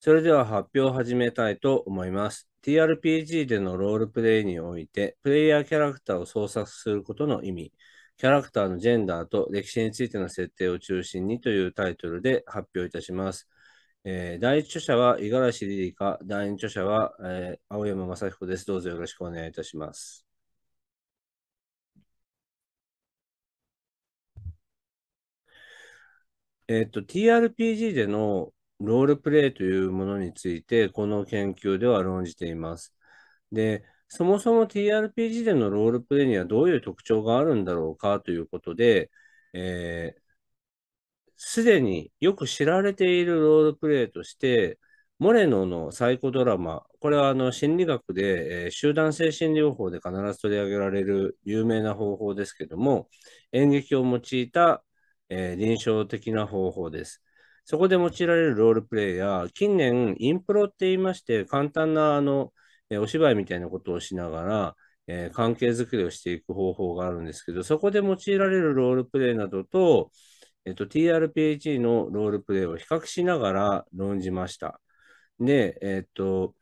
それでは発表を始めたいと思います。TRPG でのロールプレイにおいて、プレイヤーキャラクターを創作することの意味、キャラクターのジェンダーと歴史についての設定を中心にというタイトルで発表いたします。えー、第1著者は五十嵐リリカ、第2著者は、えー、青山雅彦です。どうぞよろしくお願いいたします。えっ、と、TRPG でのロールプレイというものについて、この研究では論じています。で、そもそも TRPG でのロールプレイにはどういう特徴があるんだろうかということで、えーすでによく知られているロールプレイとして、モレノのサイコドラマ、これはあの心理学で、えー、集団精神療法で必ず取り上げられる有名な方法ですけども、演劇を用いた、えー、臨床的な方法です。そこで用いられるロールプレイや、近年、インプロって言いまして、簡単なあの、えお芝居みたいなことをしながら、えー、関係づくりをしていく方法があるんですけど、そこで用いられるロールプレイなどと、えっと、TRPH のロールプレイを比較しながら論じました。で、えっと、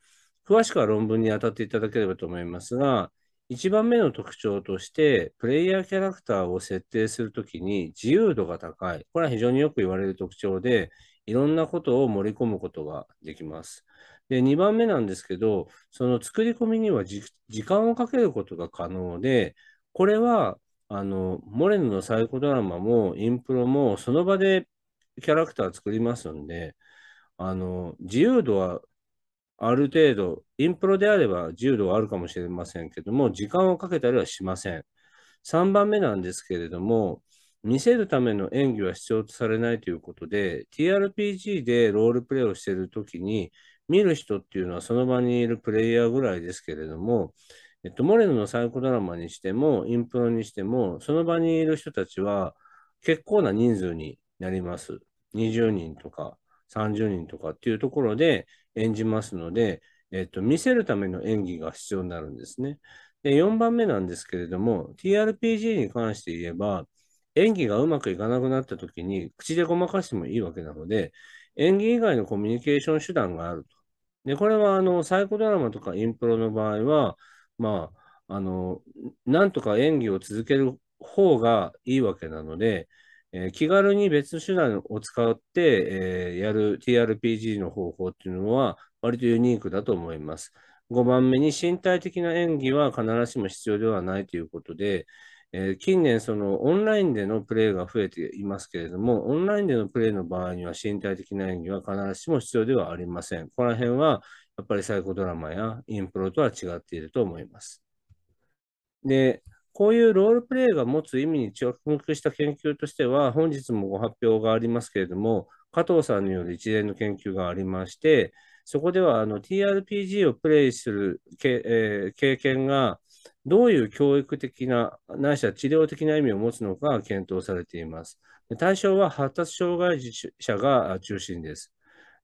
詳しくは論文に当たっていただければと思いますが、1番目の特徴として、プレイヤーキャラクターを設定するときに自由度が高い。これは非常によく言われる特徴で、いろんなことを盛り込むことができます。で、2番目なんですけど、その作り込みには時間をかけることが可能で、これは、あの、モレノのサイコドラマもインプロもその場でキャラクター作りますんで、あの、自由度はある程度、インプロであれば自由度はあるかもしれませんけども、時間をかけたりはしません。3番目なんですけれども、見せるための演技は必要とされないということで、TRPG でロールプレイをしているときに、見る人っていうのはその場にいるプレイヤーぐらいですけれども、えっと、モレノのサイコドラマにしても、インプロにしても、その場にいる人たちは結構な人数になります。20人とか30人とかっていうところで、演じますので、えっと、見せるための演技が必要になるんですね。で、4番目なんですけれども、TRPG に関して言えば、演技がうまくいかなくなった時に、口でごまかしてもいいわけなので、演技以外のコミュニケーション手段があると。で、これは、あの、サイコドラマとかインプロの場合は、まあ、あの、なんとか演技を続ける方がいいわけなので、えー、気軽に別手段を使って、えー、やる TRPG の方法っていうのは割とユニークだと思います。5番目に身体的な演技は必ずしも必要ではないということで、えー、近年そのオンラインでのプレイが増えていますけれども、オンラインでのプレイの場合には身体的な演技は必ずしも必要ではありません。この辺はやっぱりサイコドラマやインプロとは違っていると思います。で、こういうロールプレイが持つ意味に着目した研究としては、本日もご発表がありますけれども、加藤さんによる一連の研究がありまして、そこではあの TRPG をプレイするけ、えー、経験がどういう教育的な、ないしは治療的な意味を持つのか検討されています。対象は発達障害者が中心です。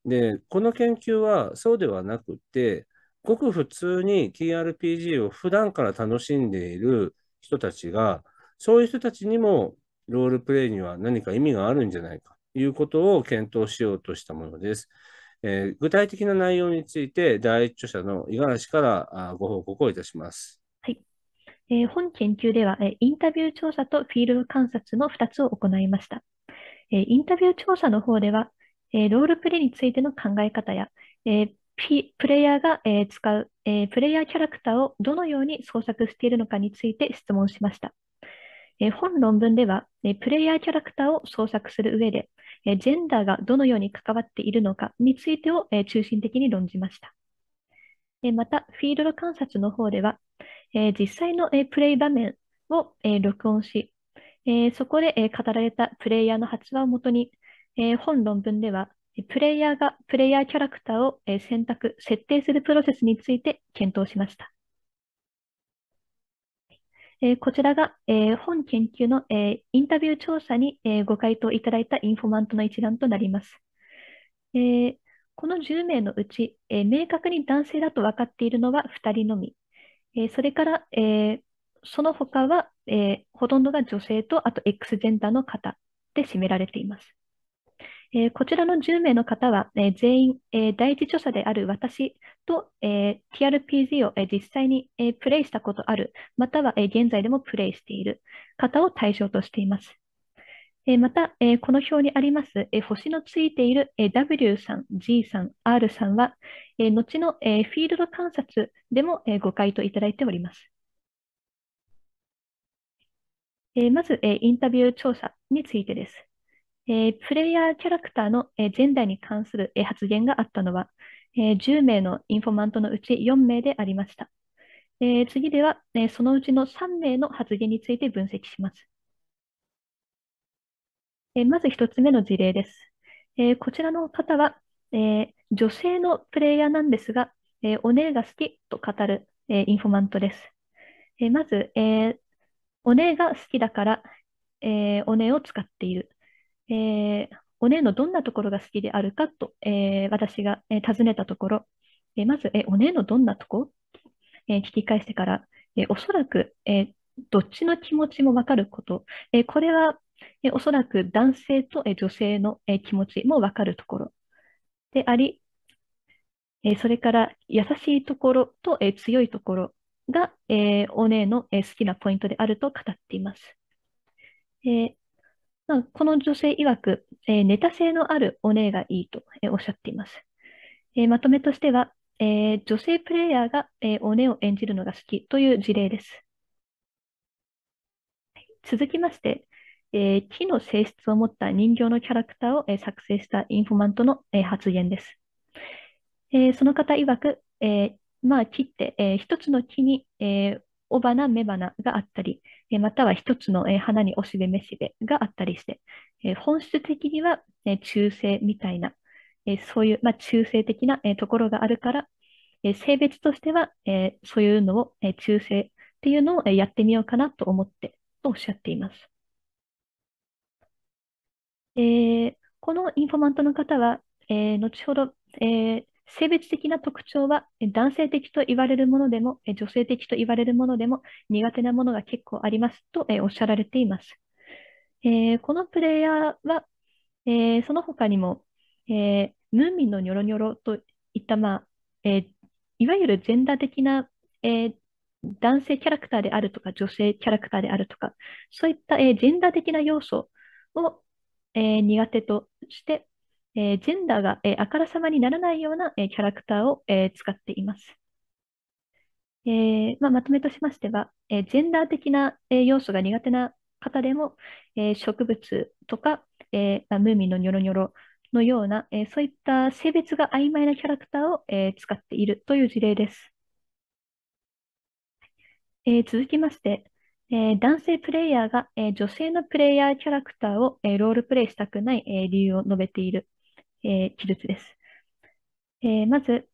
で、この研究はそうではなくて、ごく普通に TRPG を普段から楽しんでいる人たちが、そういう人たちにもロールプレイには何か意味があるんじゃないかということを検討しようとしたものです。えー、具体的な内容について、第一著者の五十嵐からご報告をいたします。はいえー、本研究では、えインタビュー調査とフィールド観察の2つを行いました。えインタビュー調査の方では、えロールプレイについての考え方や、えプレイヤーが、えー、使う、えー、プレイヤーキャラクターをどのように創作しているのかについて質問しました。えー、本論文では、えプレイヤーキャラクターを創作する上で、えジェンダーがどのように関わっているのかについてを、え中心的に論じました。えまた、フィールド観察の方では、え実際の、えプレイ場面を、え録音し、えそこで、え語られたプレイヤーの発話をもとに、え本論文では、プレイヤーがプレイヤーキャラクターを選択、設定するプロセスについて検討しました。こちらが本研究のインタビュー調査にご回答いただいたインフォマントの一覧となります。この10名のうち、明確に男性だと分かっているのは2人のみ。それから、その他は、ほとんどが女性と、あと X ジェンダーの方で占められています。えー、こちらの10名の方は、えー、全員、えー、第一著者である私と、え TRPG を、え実際に、えプレイしたことある、または、え現在でもプレイしている方を対象としています。えまた、えこの表にあります、え星のついている、え W さん、G さん、R さんは、え後の、えフィールド観察でも、えご回答いただいております。えまず、えインタビュー調査についてです。えプレイヤーキャラクターの、えジェンダーに関する、え発言があったのは、え10名のインフォマントのうち4名でありました。え次では、えそのうちの3名の発言について分析します。えまず1つ目の事例です。えこちらの方は、え女性のプレイヤーなんですが、えお姉が好きと語る、えインフォマントです。えまず、えお姉が好きだから、えお姉を使っている。えー、おねえのどんなところが好きであるかと、えー、私が、えー、尋ねたところ、えー、まず、えー、おねえのどんなとこ、えー、聞き返してから、えー、おそらく、えー、どっちの気持ちもわかること、えー、これは、えー、おそらく男性と、えー、女性の、えー、気持ちもわかるところであり、えー、それから優しいところと、えー、強いところが、えー、お姉の、えー、好きなポイントであると語っています。えーまあ、この女性曰く、えー、ネタ性のあるお礼がいいと、えー、おっしゃっています。えー、まとめとしては、えー、女性プレイヤーが、えー、おを演じるのが好きという事例です。続きまして、えー、木の性質を持った人形のキャラクターを、えー、作成したインフォマントの、えー、発言です。えー、その方曰く、えーまあ、木って、えー、一つの木に、えー、雄花、雌花があったり、えまたは一つの、え花に雄しべ、雌しべがあったりして、え本質的には、え中性みたいな、えそういう、まあ、中性的な、えところがあるから、え性別としては、えそういうのを、え中性っていうのを、えやってみようかなと思ってとおっしゃっています。えー、このインフォマントの方は、えー、後ほど、えー性別的な特徴は男性的と言われるものでも女性的と言われるものでも苦手なものが結構ありますとおっしゃられています。えー、このプレイヤーは、えー、その他にも、えー、ムーミンのニョロニョロといった、まあえいわゆるジェンダー的な、え男性キャラクターであるとか女性キャラクターであるとかそういった、えジェンダー的な要素を、え苦手としてえー、ジェンダーが、えー、あからさまにならないような、えー、キャラクターを、え使っています。えまあ、まとめとしましては、えジェンダー的な、え要素が苦手な方でも、え植物とか、えまあ、ムーミンのニョロニョロのような、えそういった性別が曖昧なキャラクターを、え使っているという事例です。え続きまして、え男性プレイヤーが、え女性のプレイヤーキャラクターを、えロールプレイしたくない、え理由を述べているえー、記述です。えー、まず、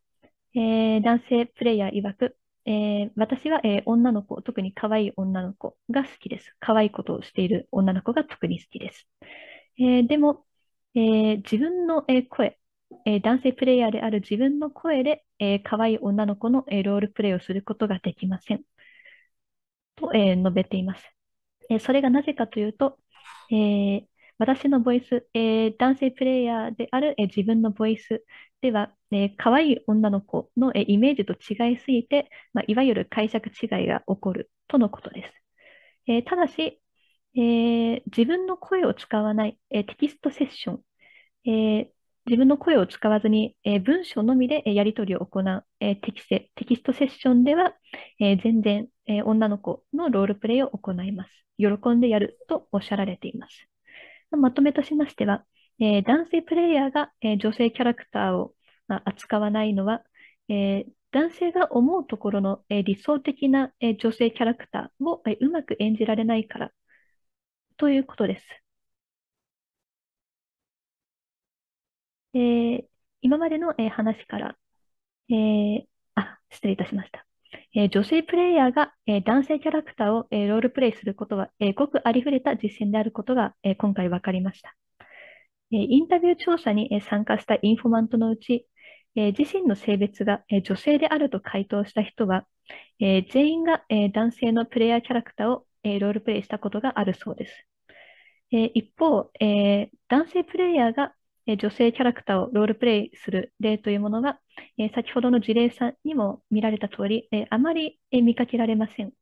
えー、男性プレイヤー曰く、え私は、え女の子、特に可愛い女の子が好きです。可愛いことをしている女の子が特に好きです。えでも、え自分の、え声、え男性プレイヤーである自分の声で、え可愛い女の子の、えロールプレイをすることができません。と、え述べています。えそれがなぜかというと、え私のボイス、えー、男性プレイヤーである、えー、自分のボイスでは、えー、可愛い女の子の、えー、イメージと違いすぎて、まあ、いわゆる解釈違いが起こるとのことです。えー、ただし、えー、自分の声を使わない、えー、テキストセッション、えー、自分の声を使わずに、えー、文章のみで、えー、やり取りを行う、えー、テキセテキストセッションでは、えー、全然、えー、女の子のロールプレイを行います。喜んでやるとおっしゃられています。まとめとしましては、えー、男性プレイヤーが、えー、女性キャラクターを、まあ、扱わないのは、えー、男性が思うところの、え理想的な、え女性キャラクターを、えうまく演じられないからということです。え今までの、え話から、えあ、失礼いたしました。えー、女性プレイヤーが、えー、男性キャラクターを、えー、ロールプレイすることは、えごくありふれた実践であることが、え今回分かりました。えインタビュー調査に、え参加したインフォマントのうち、え自身の性別が、え女性であると回答した人は、え全員が、え男性のプレイヤーキャラクターを、えロールプレイしたことがあるそうです。え一方、え男性プレイヤーが、え女性キャラクターをロールプレイする例というものが、え先ほどの事例さんにも見られた通り、えあまり、え見かけられません。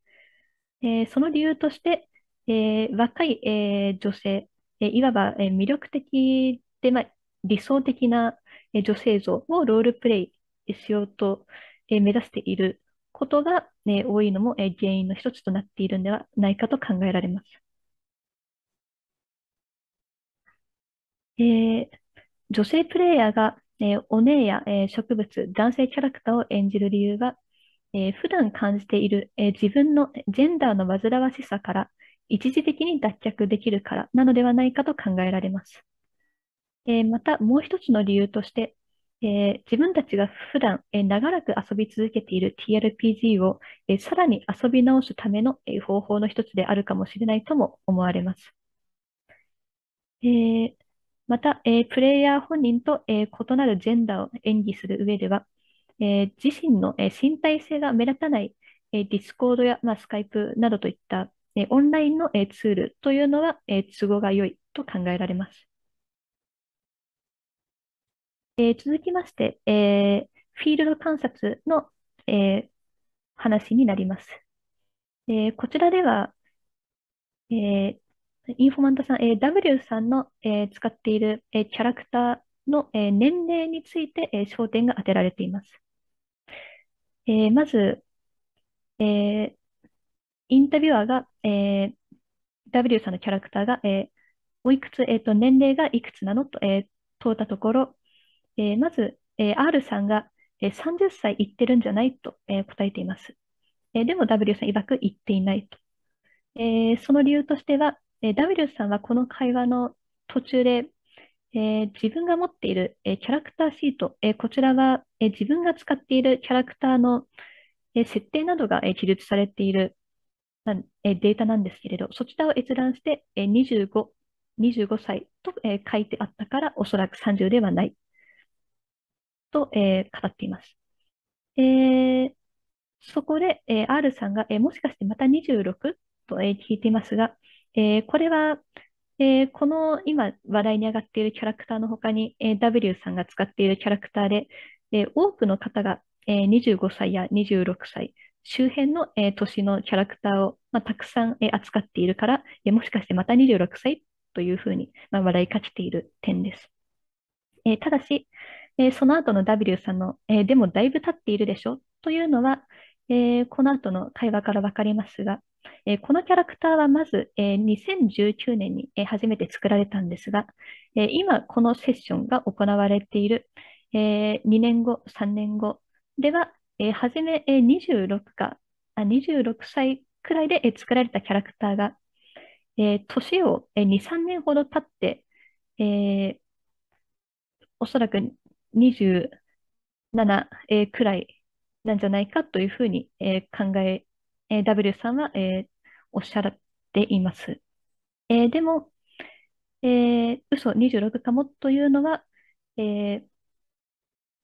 えその理由として、え若い、え女性、えいわば、え魅力的で、ま理想的な、え女性像をロールプレイしようと、え目指していることが、ね、多いのも、え原因の一つとなっているのではないかと考えられます。えー女性プレイヤーが、えー、お姉や、えー、植物、男性キャラクターを演じる理由は、えー、普段感じている、えー、自分のジェンダーの煩わしさから一時的に脱却できるからなのではないかと考えられます。えー、またもう一つの理由として、え自分たちが普段、え長らく遊び続けている TRPG を、えさらに遊び直すための、え方法の一つであるかもしれないとも思われます。えまた、えー、プレイヤー本人と、えー、異なるジェンダーを演技する上では、えー、自身の、え身体性が目立たない、えディスコードや、まあ、スカイプなどといった、えオンラインの、えツールというのは、え都合が良いと考えられます。え続きまして、えフィールド観察の、え話になります。えこちらでは、えインフォマントさん、えー、W さんの、えー、使っている、えー、キャラクターの、えー、年齢について、えー、焦点が当てられています。えー、まず、えー、インタビュアーが、えー、W さんのキャラクターが、えー、おいくつ、えーと、年齢がいくつなのと、えー、問うたところ、えー、まず、えー、R さんが、えー、30歳いってるんじゃないと、えー、答えています。えー、でも W さんいわくいっていないと。えー、その理由としては、えー、ダビルスさんはこの会話の途中で、えー、自分が持っている、えー、キャラクターシート、えこちらは、え自分が使っているキャラクターの、え設定などが、え記述されているな、えデータなんですけれど、そちらを閲覧して、え25、25歳と、え書いてあったから、おそらく30ではないと、え語っています。えそこで、え R さんが、えもしかしてまた26と、え聞いていますが、えー、これは、えー、この今話題に上がっているキャラクターの他に、えー、W さんが使っているキャラクターで、えー、多くの方が、えー、25歳や26歳周辺の、えー、年のキャラクターを、まあ、たくさん、えー、扱っているから、えー、もしかしてまた26歳というふうに、まあ、話題かけている点です。えー、ただし、えー、その後の W さんの、えー、でもだいぶ経っているでしょというのは、えー、この後の会話からわかりますが、えー、このキャラクターはまず、えー、2019年に、えー、初めて作られたんですが、えー、今このセッションが行われている、えー、2年後、3年後では、えー、初め、えー、26かあ、26歳くらいで、えー、作られたキャラクターが、えー、年を、えー、2、3年ほど経って、えー、おそらく27、えー、くらいなんじゃないかというふうに、えー、考ええー、W さんは、えー、おっしゃっています。えー、でも、えー、嘘26かもというのは、えー、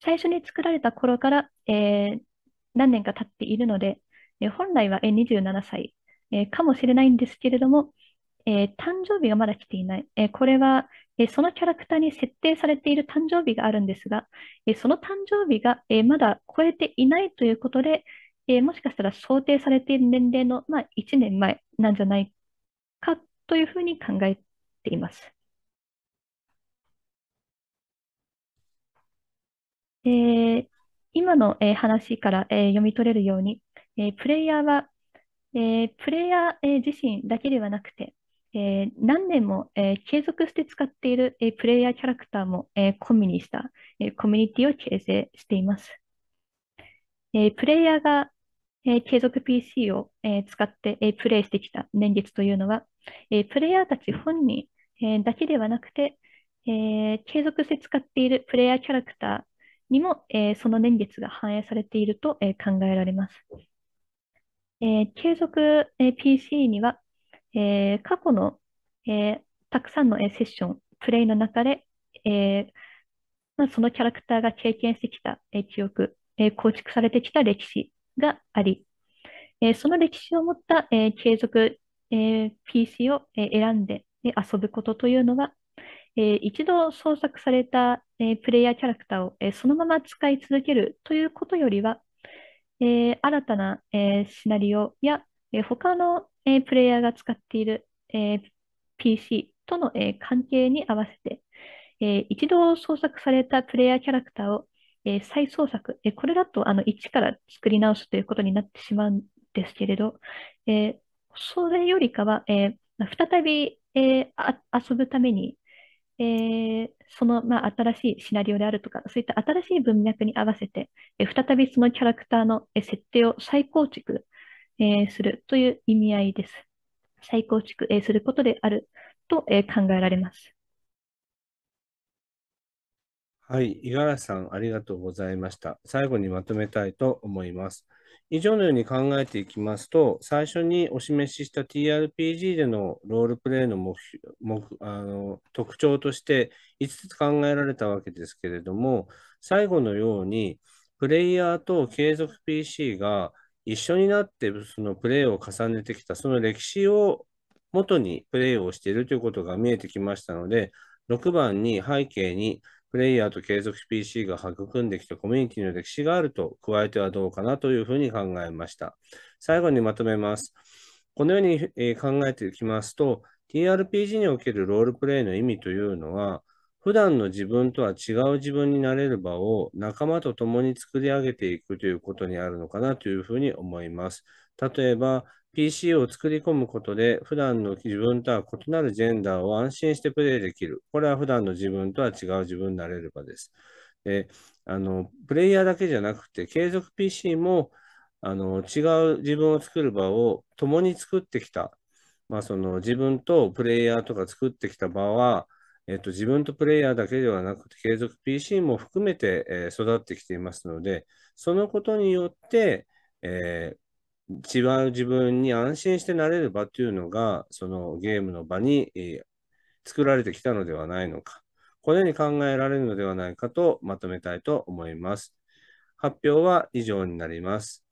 最初に作られた頃から、えー、何年か経っているので、えー、本来は、え27歳、えー、かもしれないんですけれども、えー、誕生日がまだ来ていない。えー、これは、えー、そのキャラクターに設定されている誕生日があるんですが、えー、その誕生日が、えー、まだ超えていないということで、えもしかしたら想定されている年齢の、まあ、1年前なんじゃないかというふうに考えています。えー、今の、えー、話から、えー、読み取れるように、えプレイヤーは、えプレイヤー、え自身だけではなくて、え何年も、え継続して使っている、えプレイヤーキャラクターも、えコミュニした、えコミュニティを形成しています。えプレイヤーが、えー、継続 PC を、えー、使って、えー、プレイしてきた年月というのは、えプレイヤーたち本人、えだけではなくて、え継続して使っているプレイヤーキャラクターにも、えその年月が反映されていると、え考えられます。え継続、え PC には、え過去の、えたくさんの、えセッション、プレイの中で、えまあ、そのキャラクターが経験してきた、え記憶、え構築されてきた歴史があり、えー、その歴史を持った、えー、継続、えー、PC を、えー、選んで、え遊ぶことというのは、えー、一度創作された、えー、プレイヤーキャラクターを、えー、そのまま使い続けるということよりは、えー、新たな、えー、シナリオや、えー、他の、えー、プレイヤーが使っている、えー、PC との、えー、関係に合わせて、えー、一度創作されたプレイヤーキャラクターを、えー、再創作、えー、これだとあの一から作り直すということになってしまうんですけれど、えー、それよりかは、え再び、え遊ぶために、えその、まあ、新しいシナリオであるとか、そういった新しい文脈に合わせて、え再びそのキャラクターの、え設定を再構築、えするという意味合いです。再構築、えすることであると、え考えられます。はい、五十嵐さん、ありがとうございました。最後にまとめたいと思います。以上のように考えていきますと、最初にお示しした TRPG でのロールプレイの目目あの特徴として5つ考えられたわけですけれども、最後のように、プレイヤーと継続 PC が一緒になってそのプレイを重ねてきた、その歴史を元にプレイをしているということが見えてきましたので、6番に背景に、プレイヤーと継続 PC が育んできたコミュニティの歴史があると加えてはどうかなというふうに考えました。最後にまとめます。このように、え考えていきますと、TRPG におけるロールプレイの意味というのは、普段の自分とは違う自分になれる場を仲間と共に作り上げていくということにあるのかなというふうに思います。例えば、PC を作り込むことで、普段の自分とは異なるジェンダーを安心してプレイできる。これは普段の自分とは違う自分になれる場です。であのプレイヤーだけじゃなくて、継続 PC もあの違う自分を作る場を共に作ってきた。まあ、その自分とプレイヤーとか作ってきた場は、えっと、自分とプレイヤーだけではなくて、継続 PC も含めて、えー、育ってきていますので、そのことによって、えー一番自分に安心してなれる場というのが、そのゲームの場に、えー、作られてきたのではないのか、このように考えられるのではないかとまとめたいと思います。発表は以上になります。